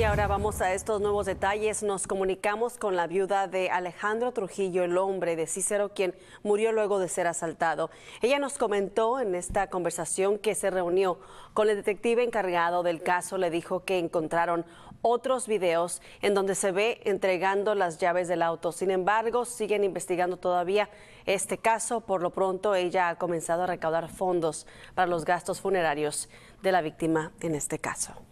Y ahora vamos a estos nuevos detalles. Nos comunicamos con la viuda de Alejandro Trujillo, el hombre de Cícero, quien murió luego de ser asaltado. Ella nos comentó en esta conversación que se reunió con el detective encargado del caso. Le dijo que encontraron otros videos en donde se ve entregando las llaves del auto. Sin embargo, siguen investigando todavía este caso. Por lo pronto, ella ha comenzado a recaudar fondos para los gastos funerarios de la víctima en este caso.